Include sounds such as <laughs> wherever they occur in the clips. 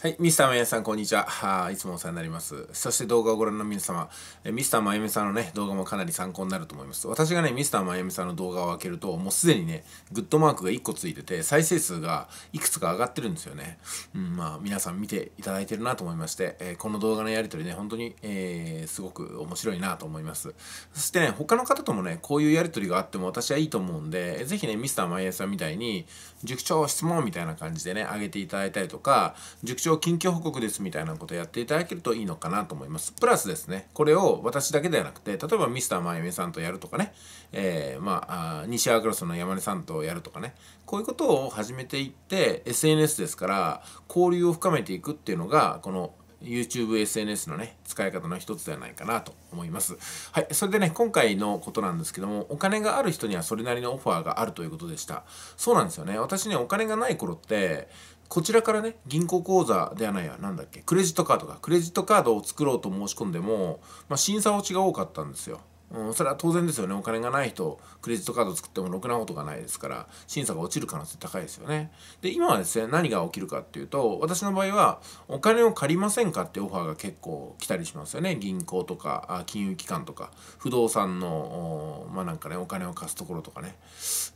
はい、ミスターまゆさん、こんにちは。はいつもお世話になります。そして動画をご覧の皆様、えミスターまゆみさんのね、動画もかなり参考になると思います。私がね、ミスターまゆみさんの動画を開けると、もうすでにね、グッドマークが1個ついてて、再生数がいくつか上がってるんですよね。うん、まあ、皆さん見ていただいてるなと思いまして、えー、この動画のやりとりね、本当に、えー、すごく面白いなと思います。そしてね、他の方ともね、こういうやりとりがあっても私はいいと思うんで、ぜひね、ミスターまゆみさんみたいに、塾長質問みたいな感じでね、上げていただいたりとか、塾長一応近況報告ですみたいなことやっていただけるといいのかなと思います。プラスですね、これを私だけではなくて、例えばミスターまゆみさんとやるとかね、えー、まあ、あ西アクロスの山根さんとやるとかね、こういうことを始めていって、SNS ですから、交流を深めていくっていうのが、この YouTube、SNS のね、使い方の一つではないかなと思います。はい。それでね、今回のことなんですけども、お金がある人にはそれなりのオファーがあるということでした。そうなんですよね。私ね、お金がない頃って、こちらからね、銀行口座ではないや、なんだっけ、クレジットカードか、クレジットカードを作ろうと申し込んでも、まあ、審査落ちが多かったんですよ。うん、それは当然ですよね。お金がない人、クレジットカード作ってもろくなことがないですから、審査が落ちる可能性高いですよね。で、今はですね、何が起きるかっていうと、私の場合は、お金を借りませんかってオファーが結構来たりしますよね。銀行とか、金融機関とか、不動産の、まあなんかね、お金を貸すところとかね。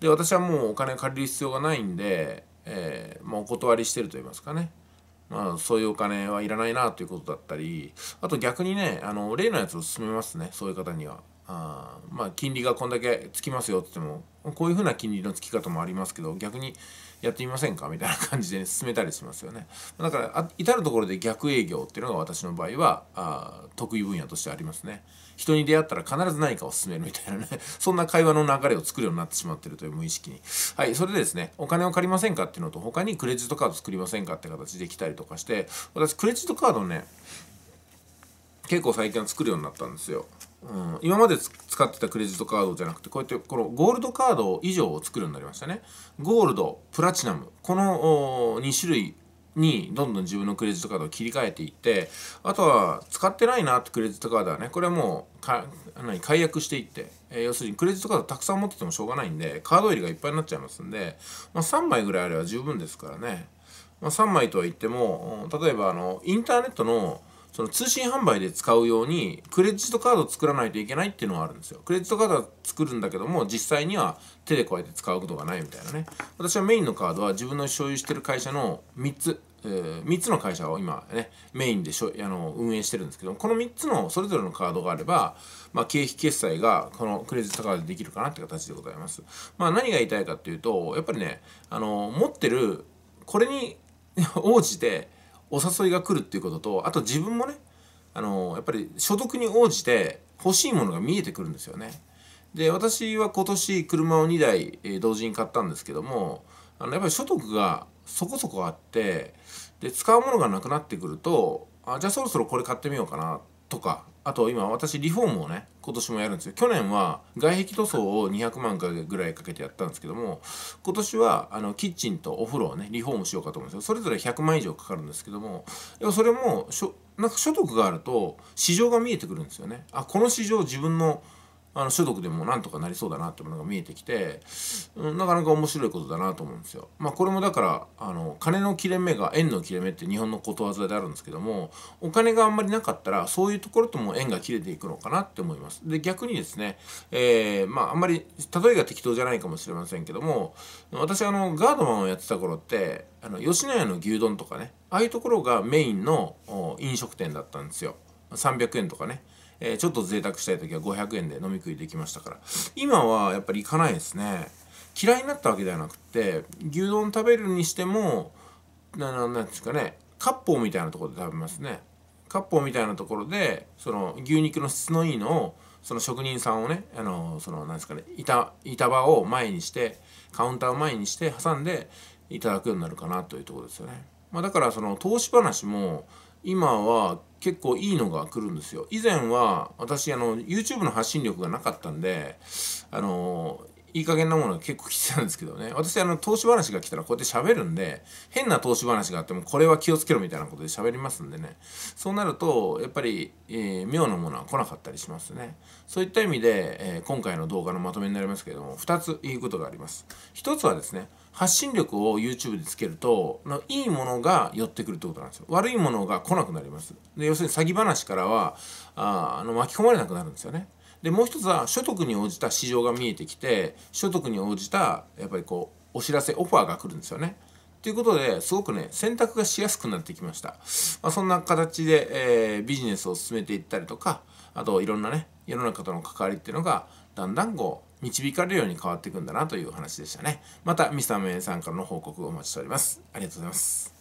で、私はもうお金を借りる必要がないんで、えー、まあ、お断りしてると言いますかね、まあ、そういうお金はいらないなということだったりあと逆にねあの例のやつを勧めますねそういう方には。あまあ金利がこんだけつきますよって言ってもこういうふうな金利のつき方もありますけど逆にやってみませんかみたいな感じで、ね、進めたりしますよねだから至る所で逆営業っていうのが私の場合はあ得意分野としてありますね人に出会ったら必ず何かを進めるみたいなね <laughs> そんな会話の流れを作るようになってしまってるという無意識にはいそれでですねお金を借りませんかっていうのと他にクレジットカード作りませんかって形できたりとかして私クレジットカードね結構最近は作るようになったんですよ、うん、今まで使ってたクレジットカードじゃなくてこうやってこのゴールドカード以上を作るようになりましたねゴールドプラチナムこの2種類にどんどん自分のクレジットカードを切り替えていってあとは使ってないなってクレジットカードはねこれはもうか何解約していって、えー、要するにクレジットカードたくさん持っててもしょうがないんでカード入りがいっぱいになっちゃいますんで、まあ、3枚ぐらいあれば十分ですからね、まあ、3枚とは言っても例えばあのインターネットのその通信販売で使うようにクレジットカード作らないといけないっていうのはあるんですよクレジットカードは作るんだけども実際には手でこうやって使うことがないみたいなね私はメインのカードは自分の所有してる会社の3つえ3つの会社を今ねメインでしょあの運営してるんですけどこの3つのそれぞれのカードがあれば、まあ、経費決済がこのクレジットカードでできるかなって形でございます、まあ、何が言いたいかっていうとやっぱりねあの持ってるこれに <laughs> 応じてお誘いが来るっていうこととあと自分もねあのやっぱり所得に応じて欲しいものが見えてくるんですよね。で私は今年車を2台、え同時に買ったんですけどもあのやっぱり所得がそこそこあってで使うものがなくなってくるとあじゃあそろそろこれ買ってみようかなとかあと今私リフォームをね今年もやるんですよ去年は外壁塗装を200万回ぐらいかけてやったんですけども今年はあのキッチンとお風呂をねリフォームしようかと思うんですよそれぞれ100万以上かかるんですけどもでもそれもしょなんか所得があると市場が見えてくるんですよねあこの市場自分のあの種族でもなんとかなりそうだなってものが見えてきて、うん、なかなか面白いことだなと思うんですよ。まあ、これもだからあの金の切れ目が円の切れ目って日本のことわざであるんですけどもお金があんまりなかったらそういうところとも円が切れていくのかなって思います。で逆にですね、えー、まああんまり例えが適当じゃないかもしれませんけども私あのガードマンをやってた頃ってあの吉野家の牛丼とかねああいうところがメインの飲食店だったんですよ。300円とかねえー、ちょっと贅沢したい時は500円で飲み食いできましたから今はやっぱり行かないですね嫌いになったわけではなくて牛丼食べるにしても何ですかね割烹みたいなところで食べますね割烹みたいなところでその牛肉の質のいいのをその職人さんをねあのそのなんですかね板板場を前にしてカウンターを前にして挟んでいただくようになるかなというところですよね。まあ、だからその投資話も今は結構いいのが来るんですよ以前は私あの YouTube の発信力がなかったんであのいい加減なものが結構きつたんですけどね。私、あの、投資話が来たらこうやって喋るんで、変な投資話があっても、これは気をつけろみたいなことで喋りますんでね。そうなると、やっぱり、えー、妙なものは来なかったりしますね。そういった意味で、えー、今回の動画のまとめになりますけれども、2ついいことがあります。1つはですね、発信力を YouTube でつけるとのいいものが寄ってくるってことなんですよ悪いものが来なくなりますで要するに詐欺話からはああの巻き込まれなくなるんですよねでもう一つは所得に応じた市場が見えてきて所得に応じたやっぱりこうお知らせオファーが来るんですよね。ということですごくね選択がしやすくなってきました、まあ、そんな形で、えー、ビジネスを進めていったりとかあといろんなね世の中との関わりっていうのがだんだんこう導かれるように変わっていくんだなという話でしたねまたミスターメンさんからの報告をお待ちしておりますありがとうございます